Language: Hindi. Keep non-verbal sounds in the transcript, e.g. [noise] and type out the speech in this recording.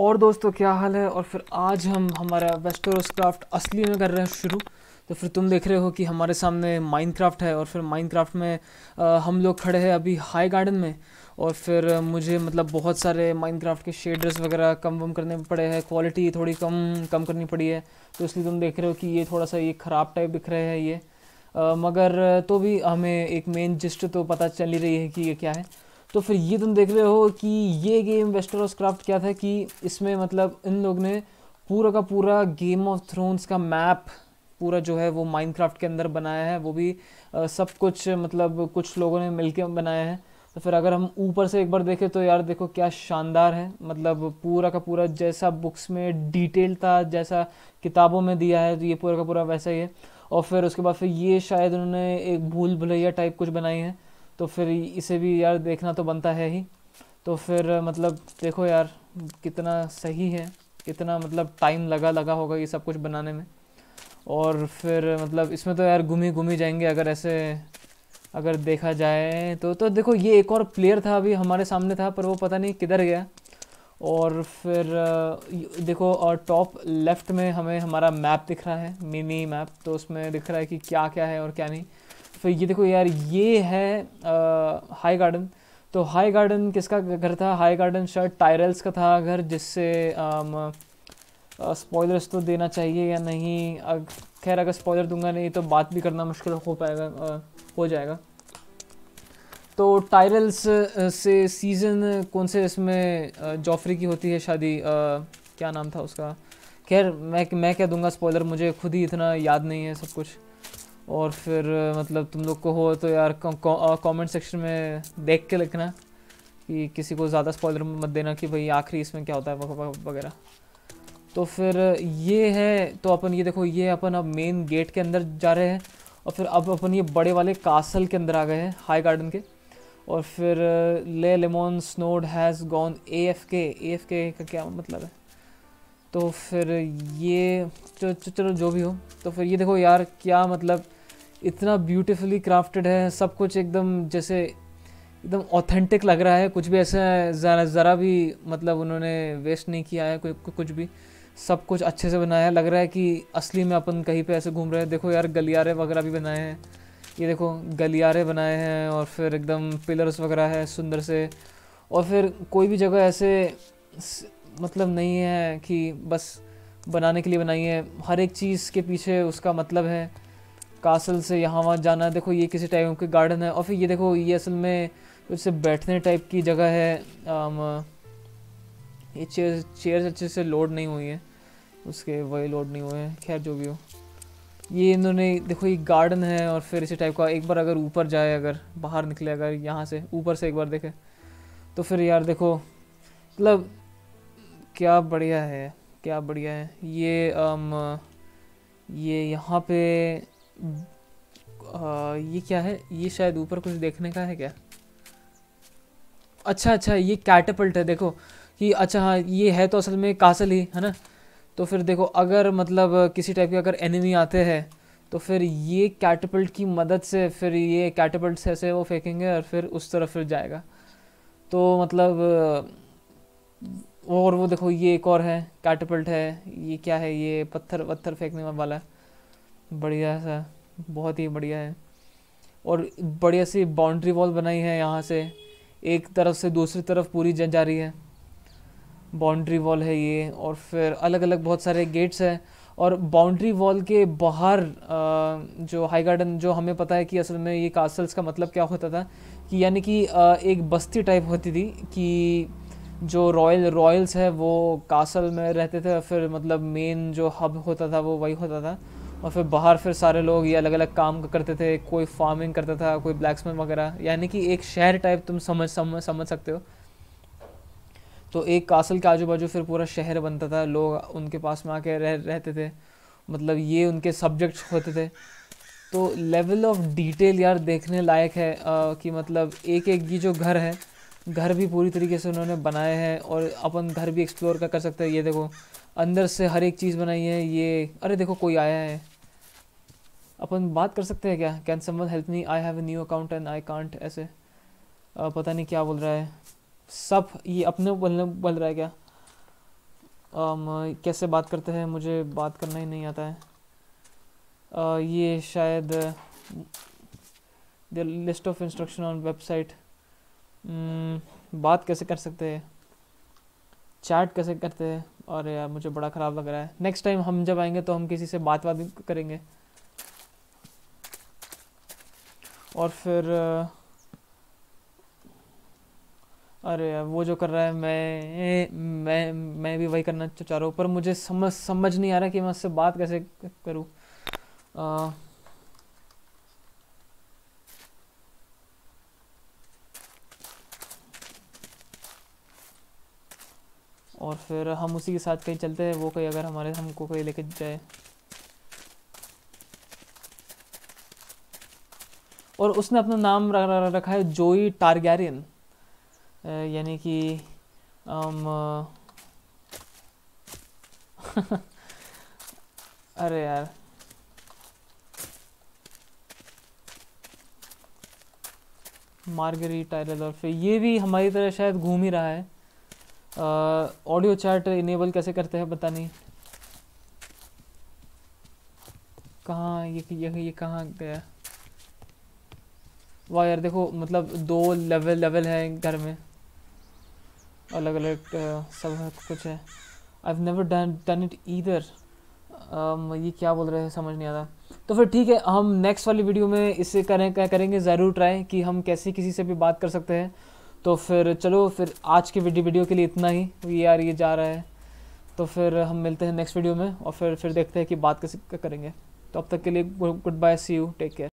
और दोस्तों क्या हाल है और फिर आज हम हमारा वेस्टोरस क्राफ्ट असली में कर रहे हैं शुरू तो फिर तुम देख रहे हो कि हमारे सामने माइनक्राफ्ट है और फिर माइनक्राफ्ट में आ, हम लोग खड़े हैं अभी हाई गार्डन में और फिर मुझे मतलब बहुत सारे माइनक्राफ्ट के शेडर्स वगैरह कम वम करने पड़े हैं क्वालिटी थोड़ी कम कम करनी पड़ी है तो इसलिए तुम देख रहे हो कि ये थोड़ा सा ये ख़राब टाइप दिख रहे हैं ये आ, मगर तो भी हमें एक मेन जिस्ट तो पता चल ही रही है कि ये क्या है तो फिर ये तुम देख रहे हो कि ये गेम वेस्टरॉस क्राफ्ट क्या था कि इसमें मतलब इन लोग ने पूरा का पूरा गेम ऑफ थ्रोन्स का मैप पूरा जो है वो माइनक्राफ्ट के अंदर बनाया है वो भी आ, सब कुछ मतलब कुछ लोगों ने मिलकर बनाया है तो फिर अगर हम ऊपर से एक बार देखें तो यार देखो क्या शानदार है मतलब पूरा का पूरा जैसा बुक्स में डिटेल था जैसा किताबों में दिया है तो ये पूरा का पूरा वैसा ही है और फिर उसके बाद फिर ये शायद उन्होंने एक भूल भुलैया टाइप कुछ बनाई है तो फिर इसे भी यार देखना तो बनता है ही तो फिर मतलब देखो यार कितना सही है कितना मतलब टाइम लगा लगा होगा ये सब कुछ बनाने में और फिर मतलब इसमें तो यार घूमी घूमी जाएंगे अगर ऐसे अगर देखा जाए तो तो देखो ये एक और प्लेयर था अभी हमारे सामने था पर वो पता नहीं किधर गया और फिर देखो और टॉप लेफ्ट में हमें हमारा मैप दिख रहा है मिनी मैप तो उसमें दिख रहा है कि क्या क्या है और क्या नहीं फिर तो ये देखो यार ये है हाई गार्डन तो हाई गार्डन किसका घर था हाई गार्डन शर्ट टायरल्स का था घर जिससे स्पॉयलर्स um, तो देना चाहिए या नहीं खैर अगर स्पॉयलर दूंगा नहीं तो बात भी करना मुश्किल हो पाएगा आ, हो जाएगा तो टायरल्स से सीज़न कौन से इसमें जॉफरी की होती है शादी आ, क्या नाम था उसका खैर मैं मैं क्या दूंगा स्पॉयलर मुझे खुद ही इतना याद नहीं है सब कुछ और फिर मतलब तुम लोग को हो तो यार कमेंट सेक्शन में देख के लिखना कि किसी को ज़्यादा स्पॉइलर मत देना कि भाई आखिरी इसमें क्या होता है वगैरह तो फिर ये है तो अपन ये देखो ये अपन अब मेन गेट के अंदर जा रहे हैं और फिर अब अपन ये बड़े वाले कासल के अंदर आ गए हैं हाई गार्डन के और फिर ले lemon snowed has gone A F K A F के का क्या मतलब है तो फिर ये चलो चलो जो भी हो तो फिर ये देखो यार क्या मतलब इतना ब्यूटीफुली क्राफ्टेड है सब कुछ एकदम जैसे एकदम ऑथेंटिक लग रहा है कुछ भी ऐसा ज़रा ज़रा भी मतलब उन्होंने वेस्ट नहीं किया है कोई कुछ भी सब कुछ अच्छे से बनाया है लग रहा है कि असली में अपन कहीं पे ऐसे घूम रहे हैं देखो यार गलियारे वगैरह भी बनाए हैं ये देखो गलियारे बनाए हैं और फिर एकदम पिलर्स वगैरह है सुंदर से और फिर कोई भी जगह ऐसे मतलब नहीं है कि बस बनाने के लिए बनाई है हर एक चीज़ के पीछे उसका मतलब है कासल से यहाँ वहाँ जाना है देखो ये किसी टाइप के गार्डन है और फिर ये देखो ये असल में उससे बैठने टाइप की जगह है आम, um, ये चेयर चेयर अच्छे से लोड नहीं हुई है उसके वही लोड नहीं हुए हैं खैर जो भी हो ये इन्होंने देखो ये गार्डन है और फिर इसी टाइप का एक बार अगर ऊपर जाए अगर बाहर निकले अगर यहाँ से ऊपर से एक बार देखे तो फिर यार देखो मतलब क्या बढ़िया है क्या बढ़िया है ये आम, um, ये यहाँ पे ये क्या है ये शायद ऊपर कुछ देखने का है क्या अच्छा अच्छा ये कैटपल्ट है देखो कि अच्छा हाँ ये है तो असल में कासल ही है ना तो फिर देखो अगर मतलब किसी टाइप के अगर एनिमी आते हैं तो फिर ये कैटपल्ट की मदद से फिर ये कैटपल्ट से ऐसे वो फेंकेंगे और फिर उस तरफ फिर जाएगा तो मतलब और वो देखो ये एक और है कैटपल्ट है ये क्या है ये पत्थर पत्थर फेंकने वाला है बढ़िया सा बहुत ही बढ़िया है और बढ़िया सी बाउंड्री वॉल बनाई है यहाँ से एक तरफ से दूसरी तरफ पूरी जा रही है बाउंड्री वॉल है ये और फिर अलग अलग बहुत सारे गेट्स हैं और बाउंड्री वॉल के बाहर जो हाई गार्डन जो हमें पता है कि असल में ये कासल्स का मतलब क्या होता था कि यानी कि एक बस्ती टाइप होती थी कि जो रॉयल रॉयल्स है वो कासल में रहते थे फिर मतलब मेन जो हब होता था वो वही होता था और फिर बाहर फिर सारे लोग ये अलग अलग काम करते थे कोई फार्मिंग करता था कोई ब्लैक वगैरह यानी कि एक शहर टाइप तुम समझ समझ समझ सकते हो तो एक कासल के आजू बाजू फिर पूरा शहर बनता था लोग उनके पास में आके रह रहते थे मतलब ये उनके सब्जेक्ट्स होते थे तो लेवल ऑफ डिटेल यार देखने लायक है आ, कि मतलब एक एक की जो घर है घर भी पूरी तरीके से उन्होंने बनाए हैं और अपन घर भी एक्सप्लोर कर सकते हैं ये देखो अंदर से हर एक चीज़ बनाई है ये अरे देखो कोई आया है अपन बात कर सकते हैं क्या can someone help me I have a new account and I can't ऐसे आ, पता नहीं क्या बोल रहा है सब ये अपने बोलने बोल रहा है क्या आम, कैसे बात करते हैं मुझे बात करना ही नहीं आता है आ, ये शायद the list of instruction on website बात कैसे कर सकते हैं चैट कैसे करते हैं और यार मुझे बड़ा ख़राब लग रहा है नेक्स्ट टाइम हम जब आएंगे तो हम किसी से बात बात करेंगे और फिर अरे वो जो कर रहा है मैं मैं मैं भी वही करना चाह रहा हूँ पर मुझे समझ समझ नहीं आ रहा कि मैं उससे बात कैसे करूँ और फिर हम उसी के साथ कहीं चलते हैं वो कहीं अगर हमारे हमको कहीं लेके जाए और उसने अपना नाम रखा है जोई टारगैरियन यानी कि [laughs] अरे यार और फिर ये भी हमारी तरह शायद घूम ही रहा है ऑडियो चैट इनेबल कैसे करते हैं पता नहीं कहाँ ये ये, ये कहाँ गया वाह यार देखो मतलब दो लेवल लेवल है घर में अलग अलग सब कुछ है I have never done done it either ये क्या बोल रहे हैं समझ नहीं आता तो फिर ठीक है हम नेक्स्ट वाली वीडियो में इससे करें क्या करेंगे ज़रूर ट्राई कि हम कैसे किसी से भी बात कर सकते हैं तो फिर चलो फिर आज वीडियो वीडियो के लिए इतना ही ये यार ये जा रहा है तो फिर हम मिलते हैं नेक्स्ट वीडियो में और फिर फिर देखते हैं कि बात कैसे करेंगे तो अब तक के लिए goodbye see you take care